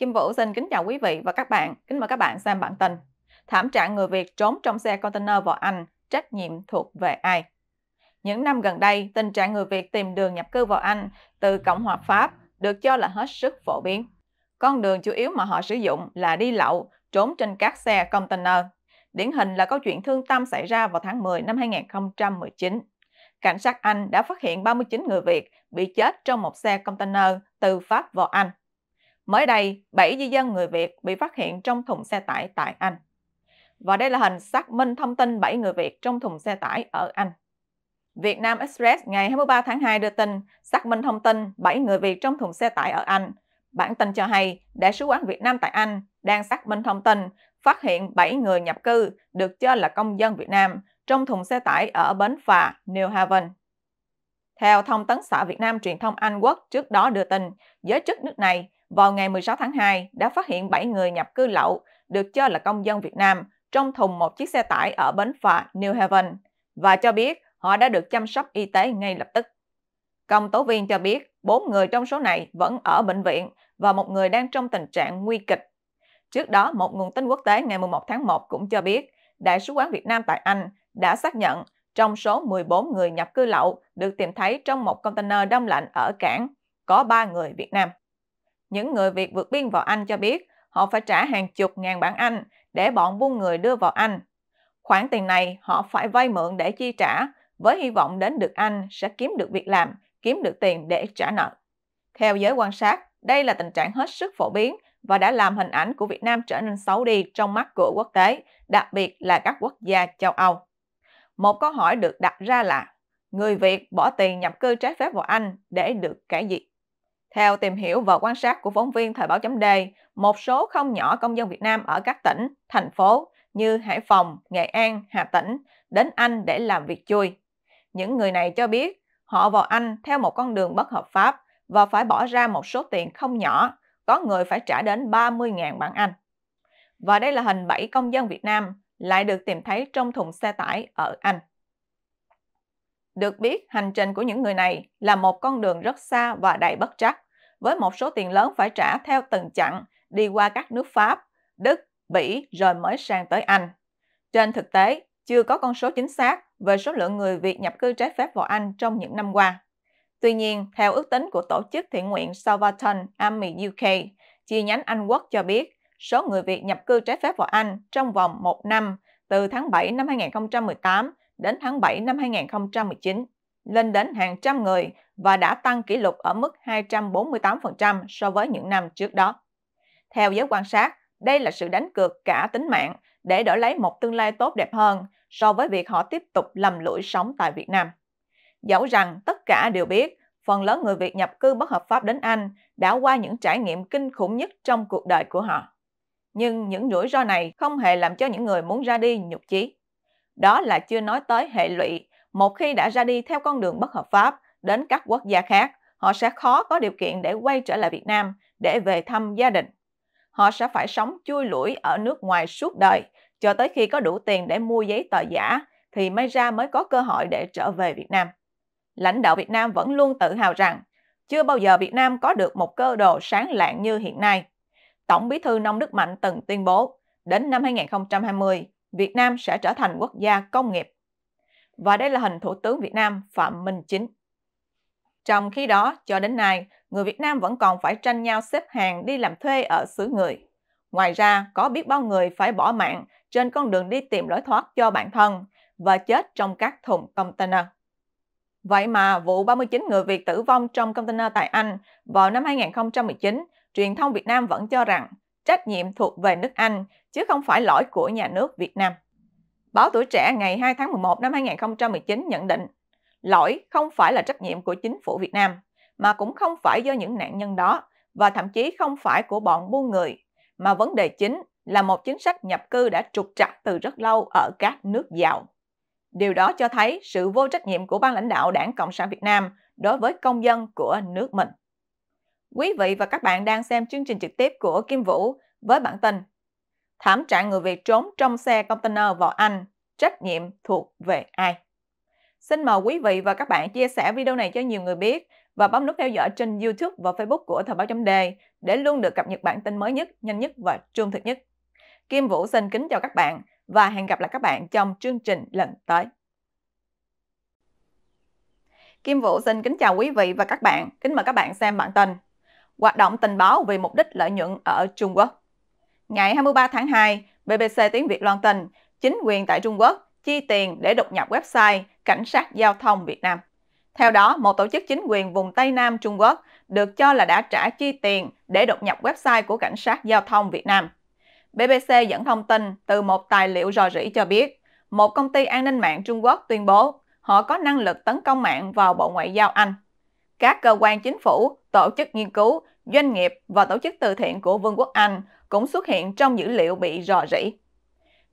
Kim Vũ xin kính chào quý vị và các bạn. Kính mời các bạn xem bản tin. Thảm trạng người Việt trốn trong xe container vào Anh, trách nhiệm thuộc về ai? Những năm gần đây, tình trạng người Việt tìm đường nhập cư vào Anh từ Cộng hòa Pháp được cho là hết sức phổ biến. Con đường chủ yếu mà họ sử dụng là đi lậu, trốn trên các xe container. Điển hình là câu chuyện thương tâm xảy ra vào tháng 10 năm 2019. Cảnh sát Anh đã phát hiện 39 người Việt bị chết trong một xe container từ Pháp vào Anh. Mới đây, 7 di dân người Việt bị phát hiện trong thùng xe tải tại Anh. Và đây là hình xác minh thông tin 7 người Việt trong thùng xe tải ở Anh. Việt Nam Express ngày 23 tháng 2 đưa tin xác minh thông tin 7 người Việt trong thùng xe tải ở Anh. Bản tin cho hay, Đại sứ quán Việt Nam tại Anh đang xác minh thông tin phát hiện 7 người nhập cư được cho là công dân Việt Nam trong thùng xe tải ở bến phà New Haven. Theo thông tấn xã Việt Nam truyền thông Anh Quốc trước đó đưa tin, giới chức nước này vào ngày 16 tháng 2 đã phát hiện 7 người nhập cư lậu được cho là công dân Việt Nam trong thùng một chiếc xe tải ở bến phà New Haven và cho biết họ đã được chăm sóc y tế ngay lập tức. Công tố viên cho biết 4 người trong số này vẫn ở bệnh viện và một người đang trong tình trạng nguy kịch. Trước đó, một nguồn tin quốc tế ngày 11 tháng 1 cũng cho biết Đại sứ quán Việt Nam tại Anh đã xác nhận trong số 14 người nhập cư lậu được tìm thấy trong một container đông lạnh ở cảng có 3 người Việt Nam. Những người Việt vượt biên vào Anh cho biết họ phải trả hàng chục ngàn bảng Anh để bọn buôn người đưa vào Anh. Khoản tiền này họ phải vay mượn để chi trả với hy vọng đến được Anh sẽ kiếm được việc làm, kiếm được tiền để trả nợ. Theo giới quan sát, đây là tình trạng hết sức phổ biến và đã làm hình ảnh của Việt Nam trở nên xấu đi trong mắt của quốc tế, đặc biệt là các quốc gia châu Âu. Một câu hỏi được đặt ra là, người Việt bỏ tiền nhập cư trái phép vào Anh để được cái gì? Theo tìm hiểu và quan sát của phóng viên Thời báo chấm D, một số không nhỏ công dân Việt Nam ở các tỉnh, thành phố như Hải Phòng, Nghệ An, Hà Tĩnh đến Anh để làm việc chui. Những người này cho biết họ vào Anh theo một con đường bất hợp pháp và phải bỏ ra một số tiền không nhỏ, có người phải trả đến 30.000 bảng Anh. Và đây là hình 7 công dân Việt Nam lại được tìm thấy trong thùng xe tải ở Anh. Được biết, hành trình của những người này là một con đường rất xa và đầy bất trắc, với một số tiền lớn phải trả theo từng chặng đi qua các nước Pháp, Đức, Bỉ rồi mới sang tới Anh. Trên thực tế, chưa có con số chính xác về số lượng người Việt nhập cư trái phép vào Anh trong những năm qua. Tuy nhiên, theo ước tính của tổ chức thiện nguyện Salvation Army UK, chi nhánh Anh Quốc cho biết số người Việt nhập cư trái phép vào Anh trong vòng một năm từ tháng 7 năm 2018 đến tháng 7 năm 2019 lên đến hàng trăm người và đã tăng kỷ lục ở mức 248% so với những năm trước đó. Theo giới quan sát, đây là sự đánh cược cả tính mạng để đổi lấy một tương lai tốt đẹp hơn so với việc họ tiếp tục lầm lũi sống tại Việt Nam. Dẫu rằng tất cả đều biết phần lớn người Việt nhập cư bất hợp pháp đến Anh đã qua những trải nghiệm kinh khủng nhất trong cuộc đời của họ. Nhưng những rủi ro này không hề làm cho những người muốn ra đi nhục chí. Đó là chưa nói tới hệ lụy, một khi đã ra đi theo con đường bất hợp pháp đến các quốc gia khác, họ sẽ khó có điều kiện để quay trở lại Việt Nam để về thăm gia đình. Họ sẽ phải sống chui lủi ở nước ngoài suốt đời, cho tới khi có đủ tiền để mua giấy tờ giả thì may ra mới có cơ hội để trở về Việt Nam. Lãnh đạo Việt Nam vẫn luôn tự hào rằng chưa bao giờ Việt Nam có được một cơ đồ sáng lạng như hiện nay. Tổng bí thư Nông Đức Mạnh từng tuyên bố, đến năm 2020, Việt Nam sẽ trở thành quốc gia công nghiệp. Và đây là hình Thủ tướng Việt Nam Phạm Minh Chính. Trong khi đó, cho đến nay, người Việt Nam vẫn còn phải tranh nhau xếp hàng đi làm thuê ở xứ người. Ngoài ra, có biết bao người phải bỏ mạng trên con đường đi tìm lối thoát cho bản thân và chết trong các thùng container. Vậy mà vụ 39 người Việt tử vong trong container tại Anh vào năm 2019, truyền thông Việt Nam vẫn cho rằng trách nhiệm thuộc về nước Anh, chứ không phải lỗi của nhà nước Việt Nam. Báo Tuổi Trẻ ngày 2 tháng 11 năm 2019 nhận định, lỗi không phải là trách nhiệm của chính phủ Việt Nam, mà cũng không phải do những nạn nhân đó, và thậm chí không phải của bọn buôn người, mà vấn đề chính là một chính sách nhập cư đã trục trặc từ rất lâu ở các nước giàu. Điều đó cho thấy sự vô trách nhiệm của ban lãnh đạo Đảng Cộng sản Việt Nam đối với công dân của nước mình. Quý vị và các bạn đang xem chương trình trực tiếp của Kim Vũ với bản tin Thảm trạng người Việt trốn trong xe container vào Anh, trách nhiệm thuộc về ai? Xin mời quý vị và các bạn chia sẻ video này cho nhiều người biết và bấm nút theo dõi trên YouTube và Facebook của Thời báo chấm đề để luôn được cập nhật bản tin mới nhất, nhanh nhất và trung thực nhất. Kim Vũ xin kính chào các bạn và hẹn gặp lại các bạn trong chương trình lần tới. Kim Vũ xin kính chào quý vị và các bạn. Kính mời các bạn xem bản tin hoạt động tình báo vì mục đích lợi nhuận ở Trung Quốc. Ngày 23 tháng 2, BBC tiếng Việt loan tin chính quyền tại Trung Quốc chi tiền để đột nhập website Cảnh sát Giao thông Việt Nam. Theo đó, một tổ chức chính quyền vùng Tây Nam Trung Quốc được cho là đã trả chi tiền để đột nhập website của Cảnh sát Giao thông Việt Nam. BBC dẫn thông tin từ một tài liệu rò rỉ cho biết, một công ty an ninh mạng Trung Quốc tuyên bố họ có năng lực tấn công mạng vào Bộ Ngoại giao Anh các cơ quan chính phủ, tổ chức nghiên cứu, doanh nghiệp và tổ chức từ thiện của Vương quốc Anh cũng xuất hiện trong dữ liệu bị rò rỉ.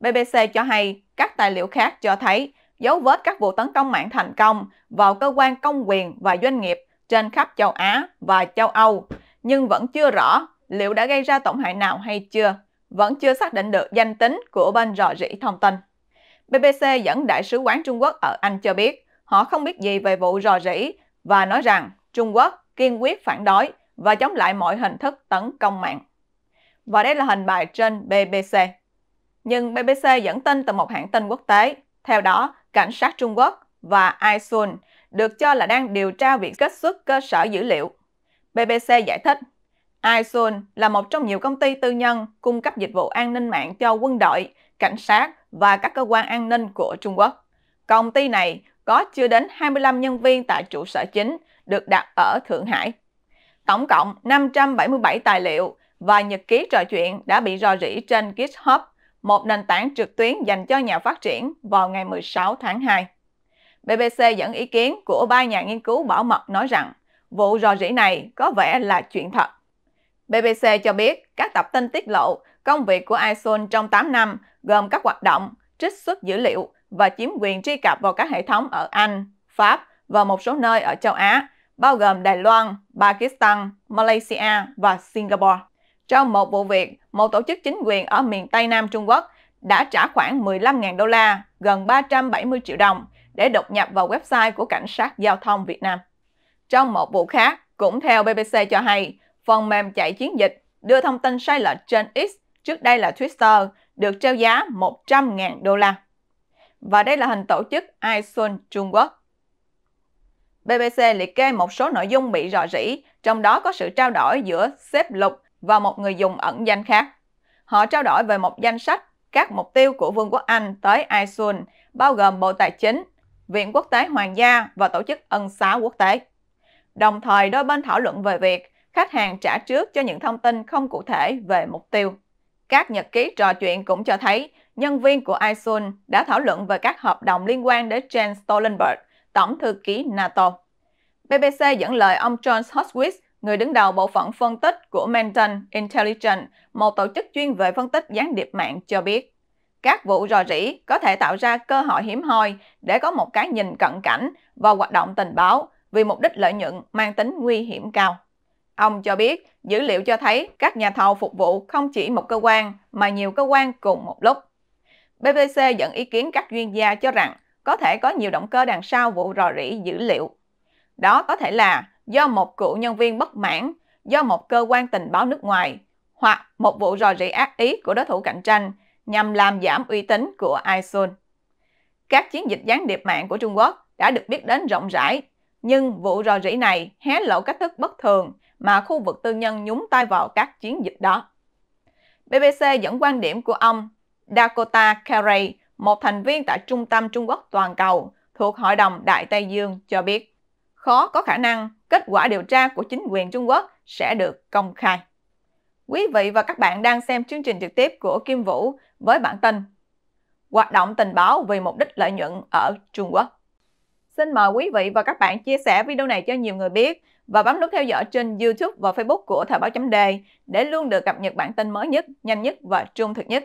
BBC cho hay các tài liệu khác cho thấy dấu vết các vụ tấn công mạng thành công vào cơ quan công quyền và doanh nghiệp trên khắp châu Á và châu Âu, nhưng vẫn chưa rõ liệu đã gây ra tổn hại nào hay chưa, vẫn chưa xác định được danh tính của bên rò rỉ thông tin. BBC dẫn Đại sứ quán Trung Quốc ở Anh cho biết họ không biết gì về vụ rò rỉ và nói rằng Trung Quốc kiên quyết phản đối và chống lại mọi hình thức tấn công mạng. Và đây là hình bài trên BBC. Nhưng BBC dẫn tin từ một hãng tin quốc tế. Theo đó, cảnh sát Trung Quốc và ISUN được cho là đang điều tra việc kết xuất cơ sở dữ liệu. BBC giải thích, ISUN là một trong nhiều công ty tư nhân cung cấp dịch vụ an ninh mạng cho quân đội, cảnh sát và các cơ quan an ninh của Trung Quốc. Công ty này có chưa đến 25 nhân viên tại trụ sở chính được đặt ở Thượng Hải. Tổng cộng 577 tài liệu và nhật ký trò chuyện đã bị rò rỉ trên GitHub, một nền tảng trực tuyến dành cho nhà phát triển vào ngày 16 tháng 2. BBC dẫn ý kiến của ba nhà nghiên cứu bảo mật nói rằng vụ rò rỉ này có vẻ là chuyện thật. BBC cho biết các tập tin tiết lộ công việc của ISOL trong 8 năm gồm các hoạt động trích xuất dữ liệu, và chiếm quyền truy cập vào các hệ thống ở Anh, Pháp và một số nơi ở châu Á, bao gồm Đài Loan, Pakistan, Malaysia và Singapore. Trong một vụ việc, một tổ chức chính quyền ở miền Tây Nam Trung Quốc đã trả khoảng 15.000 đô la, gần 370 triệu đồng, để đột nhập vào website của Cảnh sát Giao thông Việt Nam. Trong một vụ khác, cũng theo BBC cho hay, phần mềm chạy chiến dịch đưa thông tin sai lệch trên X, trước đây là Twitter, được treo giá 100.000 đô la và đây là hình tổ chức iSun Trung Quốc. BBC liệt kê một số nội dung bị rò rỉ, trong đó có sự trao đổi giữa sếp lục và một người dùng ẩn danh khác. Họ trao đổi về một danh sách các mục tiêu của Vương quốc Anh tới iSun, bao gồm Bộ Tài chính, Viện Quốc tế Hoàng gia và Tổ chức Ân xá Quốc tế. Đồng thời, đôi bên thảo luận về việc khách hàng trả trước cho những thông tin không cụ thể về mục tiêu. Các nhật ký trò chuyện cũng cho thấy nhân viên của ISUN đã thảo luận về các hợp đồng liên quan đến Jens Stoltenberg, Tổng thư ký NATO. BBC dẫn lời ông John Hodgwick, người đứng đầu bộ phận phân tích của Manton Intelligence, một tổ chức chuyên về phân tích gián điệp mạng cho biết. Các vụ rò rỉ có thể tạo ra cơ hội hiếm hoi để có một cái nhìn cận cảnh vào hoạt động tình báo vì mục đích lợi nhuận mang tính nguy hiểm cao. Ông cho biết dữ liệu cho thấy các nhà thầu phục vụ không chỉ một cơ quan mà nhiều cơ quan cùng một lúc. BBC dẫn ý kiến các chuyên gia cho rằng có thể có nhiều động cơ đằng sau vụ rò rỉ dữ liệu. Đó có thể là do một cựu nhân viên bất mãn, do một cơ quan tình báo nước ngoài, hoặc một vụ rò rỉ ác ý của đối thủ cạnh tranh nhằm làm giảm uy tín của ISOL. Các chiến dịch gián điệp mạng của Trung Quốc đã được biết đến rộng rãi, nhưng vụ rò rỉ này hé lộ cách thức bất thường mà khu vực tư nhân nhúng tay vào các chiến dịch đó. BBC dẫn quan điểm của ông Dakota Carey, một thành viên tại Trung tâm Trung Quốc Toàn cầu thuộc Hội đồng Đại Tây Dương cho biết, khó có khả năng kết quả điều tra của chính quyền Trung Quốc sẽ được công khai. Quý vị và các bạn đang xem chương trình trực tiếp của Kim Vũ với bản tin Hoạt động tình báo vì mục đích lợi nhuận ở Trung Quốc. Xin mời quý vị và các bạn chia sẻ video này cho nhiều người biết và bấm nút theo dõi trên YouTube và Facebook của Thời báo chấm đề để luôn được cập nhật bản tin mới nhất, nhanh nhất và trung thực nhất.